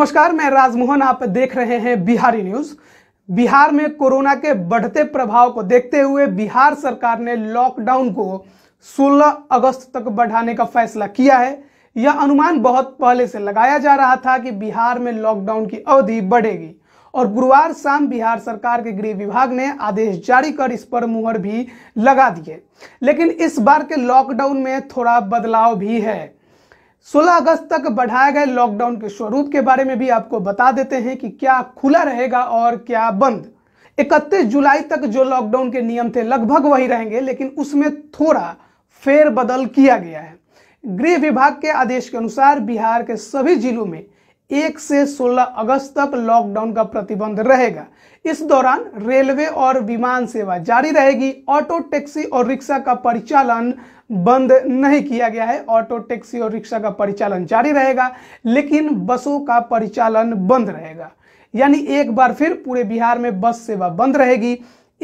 नमस्कार मैं राजमोहन आप देख रहे हैं बिहारी न्यूज बिहार में कोरोना के बढ़ते प्रभाव को देखते हुए बिहार सरकार ने लॉकडाउन को 16 अगस्त तक बढ़ाने का फैसला किया है यह अनुमान बहुत पहले से लगाया जा रहा था कि बिहार में लॉकडाउन की अवधि बढ़ेगी और गुरुवार शाम बिहार सरकार के गृह विभाग ने आदेश जारी कर इस पर मुहर भी लगा दिए लेकिन इस बार के लॉकडाउन में थोड़ा बदलाव भी है 16 अगस्त तक बढ़ाए गए लॉकडाउन के स्वरूप के बारे में भी आपको बता देते हैं कि क्या खुला रहेगा और क्या बंद 31 जुलाई तक जो लॉकडाउन के नियम थे लगभग वही रहेंगे लेकिन उसमें थोड़ा फेरबदल किया गया है गृह विभाग के आदेश के अनुसार बिहार के सभी जिलों में एक से 16 अगस्त तक लॉकडाउन का प्रतिबंध रहेगा इस दौरान रेलवे और विमान सेवा जारी रहेगी ऑटो टैक्सी और रिक्शा का परिचालन बंद नहीं किया गया है ऑटो टैक्सी और रिक्शा का परिचालन जारी रहेगा लेकिन बसों का परिचालन बंद रहेगा यानी एक बार फिर पूरे बिहार में बस सेवा बंद रहेगी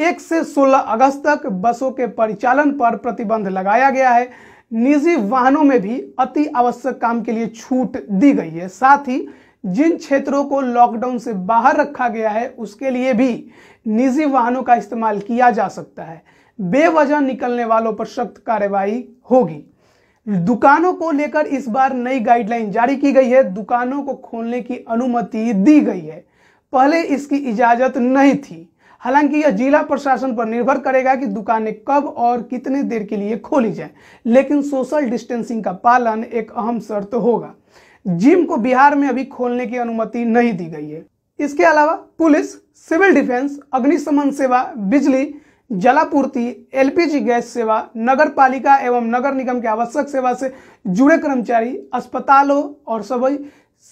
एक से सोलह अगस्त तक बसों के परिचालन पर प्रतिबंध लगाया गया है निजी वाहनों में भी अति आवश्यक काम के लिए छूट दी गई है साथ ही जिन क्षेत्रों को लॉकडाउन से बाहर रखा गया है उसके लिए भी निजी वाहनों का इस्तेमाल किया जा सकता है बेवजह निकलने वालों पर सख्त कार्रवाई होगी दुकानों को लेकर इस बार नई गाइडलाइन जारी की गई है दुकानों को खोलने की अनुमति दी गई है पहले इसकी इजाजत नहीं थी हालांकि यह जिला प्रशासन पर निर्भर करेगा कि दुकानें कब और कितने देर के लिए खोली जाए लेकिन सोशल डिस्टेंसिंग का पालन एक अहम शर्त होगा जिम को बिहार में अभी खोलने की अनुमति नहीं दी गई है इसके अलावा पुलिस सिविल डिफेंस अग्निशमन सेवा बिजली जलापूर्ति एलपीजी गैस सेवा नगर पालिका एवं नगर निगम के आवश्यक सेवा से जुड़े कर्मचारी अस्पतालों और सभी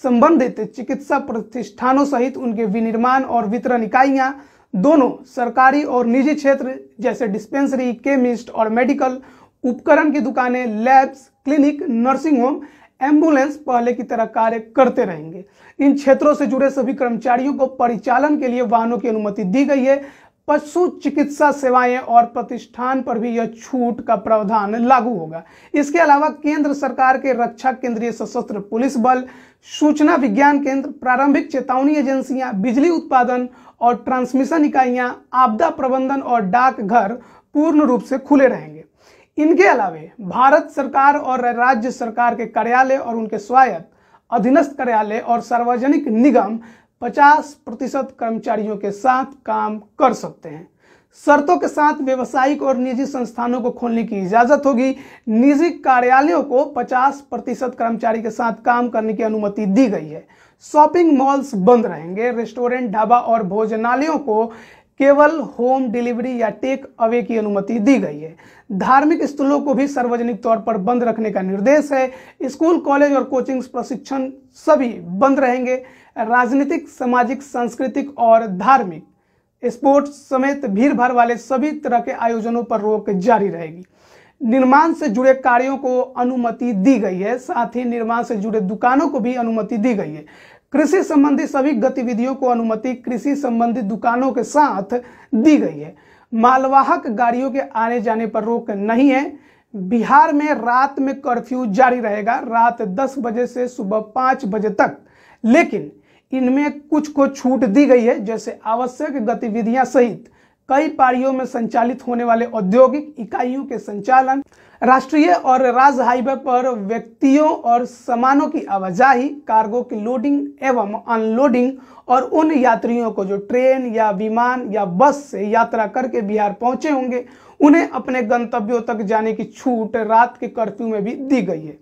संबंधित चिकित्सा प्रतिष्ठानों सहित उनके विनिर्माण और वितरण इकाइयां दोनों सरकारी और निजी क्षेत्र जैसे डिस्पेंसरी केमिस्ट और मेडिकल उपकरण की दुकानें labs clinic nursing home ambulance पहले की तरह कार्य करते रहेंगे इन क्षेत्रों से जुड़े सभी कर्मचारियों को परिचालन के लिए वाहनों की अनुमति दी गई है पशु चिकित्सा सेवाएं और प्रतिष्ठान पर भी यह छूट का प्रावधान लागू होगा इसके अलावा केंद्र सरकार के रक्षा केंद्रीय सशस्त्र पुलिस बल सूचना विज्ञान केंद्र प्रारंभिक चेतावनी एजेंसियां बिजली उत्पादन और ट्रांसमिशन इकाइयां आपदा प्रबंधन और डाकघर पूर्ण रूप से खुले रहेंगे इनके अलावे भारत सरकार और राज्य सरकार के कार्यालय और उनके स्वायत्त अधीनस्थ कार्यालय और सार्वजनिक निगम 50 प्रतिशत कर्मचारियों के साथ काम कर सकते हैं शर्तों के साथ व्यवसायिक और निजी संस्थानों को खोलने की इजाजत होगी निजी कार्यालयों को 50 प्रतिशत कर्मचारी के साथ काम करने की अनुमति दी गई है शॉपिंग मॉल्स बंद रहेंगे रेस्टोरेंट ढाबा और भोजनालयों को केवल होम डिलीवरी या टेक अवे की अनुमति दी गई है धार्मिक स्थलों को भी सार्वजनिक तौर पर बंद रखने का निर्देश है स्कूल कॉलेज और कोचिंग प्रशिक्षण सभी बंद रहेंगे राजनीतिक सामाजिक सांस्कृतिक और धार्मिक स्पोर्ट्स समेत भीड़ भाड़ वाले सभी तरह के आयोजनों पर रोक जारी रहेगी निर्माण से जुड़े कार्यों को अनुमति दी गई है साथ ही निर्माण से जुड़े दुकानों को भी अनुमति दी गई है कृषि संबंधी सभी गतिविधियों को अनुमति कृषि संबंधी दुकानों के साथ दी गई है मालवाहक गाड़ियों के आने जाने पर रोक नहीं है बिहार में रात में कर्फ्यू जारी रहेगा रात 10 बजे से सुबह 5 बजे तक लेकिन इनमें कुछ को छूट दी गई है जैसे आवश्यक गतिविधियां सहित कई पारियों में संचालित होने वाले औद्योगिक इकाइयों के संचालन राष्ट्रीय और राज हाईवे पर व्यक्तियों और सामानों की आवाजाही कार्गो की लोडिंग एवं अनलोडिंग और उन यात्रियों को जो ट्रेन या विमान या बस से यात्रा करके बिहार पहुंचे होंगे उन्हें अपने गंतव्यों तक जाने की छूट रात के कर्फ्यू में भी दी गई है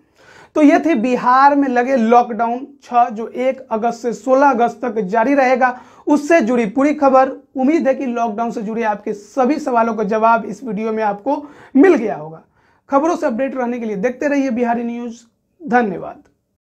तो ये थे बिहार में लगे लॉकडाउन छह जो एक अगस्त से सोलह अगस्त तक जारी रहेगा उससे जुड़ी पूरी खबर उम्मीद है कि लॉकडाउन से जुड़े आपके सभी सवालों का जवाब इस वीडियो में आपको मिल गया होगा खबरों से अपडेट रहने के लिए देखते रहिए बिहारी न्यूज़ धन्यवाद